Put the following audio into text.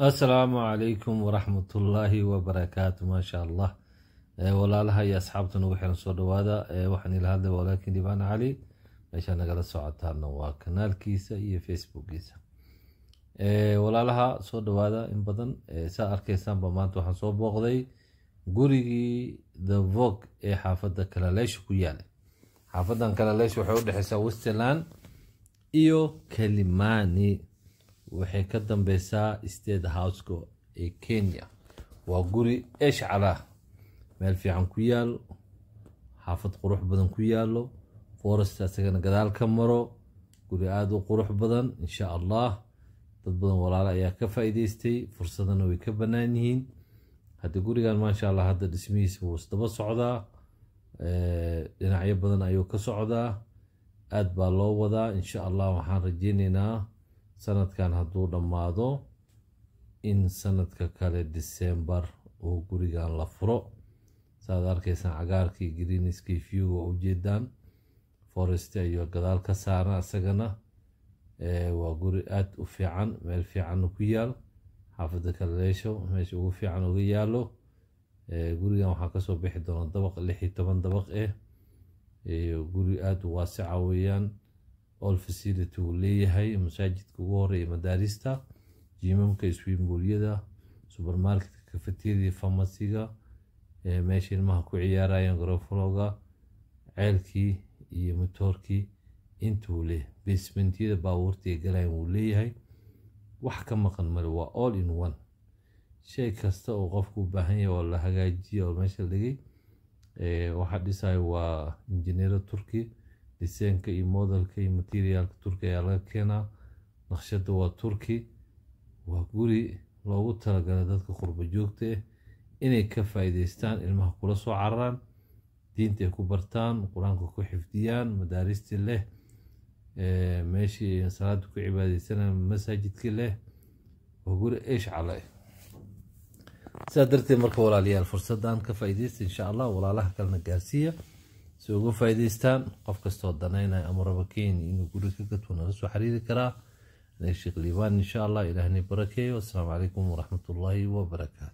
asalaamu calaykum waraxmatullaahi wabarakaatu maasha allah eh, walaalaha iyo asxaabta nagu xiran soo dhawaada eh, waxaan ila hadlay walaalkii dhibaan cali meeshaa nagala socotaana waa kanaalkiisa iyo facebookiisa eh, walaalaha soo dhawaada in badan saa arkaysaanba maanta waxaan soo booqday gurigii the vog ee xaafada kalaaleesha ku yaala xaafadan kalaaleesha waxay u dhexeysaa westerland iyo kalimani waxay ka dambeysaa state houseka ee kenya waa guri eshcalah meel fiican ku yaal xaafad qurux badan ku yaalo forest asagana gadaal ka maro guri aada u qurux badan insha allah dad badan walaalo ayaa ka faa'iideystay fursadana way ka banaan yihiin haddii gurigan maasha allah hadda dhismihiisa wuu isdaba socdaa dhinacyo badan ayuu ka socdaa aad baa loo wadaa insha allah waxaan rajeyneynaa sanadkan hadduu dhammaado in sanadka kale disembar oo gurigan la furo saaad arkaysaan cagaarkii greeniskii fiuga u jeedaan forest ayuu gadaal ka saarna isagana waa guri aad u fiican meel fiicanna ku yaal xaafadda kalaleesho meesha ugu fiican uga yaalo gurigan waxaa kasoo bixi doona dabaq lix iyo toban dabaq ah eh. iyo guri aad u waasica weeyaan all facility uu leeyahay masaajidka ugu horeya madaarista jimamka iswiimbooliyada subermarketka kafatiyadii farmasiga meesha ilmaha ku ciyaarayaan garofaloga ceelkii iyo matoorkii intuu leh basementyada baabuurta ay wuu leeyahay wax ka maqan male waa all in one shay kasta oo qofku u baahan yahay oo la hagaajiya oo meesha la dhigay waxaa dhisayo waa injineero turkey dhisaanka iyo modelka iyo materialka turki ayaa laga keenaa naqshada waa turki waa guri loogu talagalay dadka qurbo joogta ah inay ka faa'iidaystaan ilmaha kula soo cararaan diinta ay ku bartaan qur-aanka ku xifdiyaan madaaristi leh eh, meeshii salaada ku cibaadeysanaan masaajidkii leh waa guri eeshcala eh. sidaa darteed marka walaalayaal fursaddan ka faa'iidaysta insha allah walaalaha kalena gaarsiiya si uga faa'iidaystaan qof kastoo danaynaya ama raba keeni inuu guri ka gadwo nala soo xariiri karaa aniga sheekh liibaan insha allah ilaahna barakeeyo asalaamu calaykum waraxmatullaahi wabarakaatu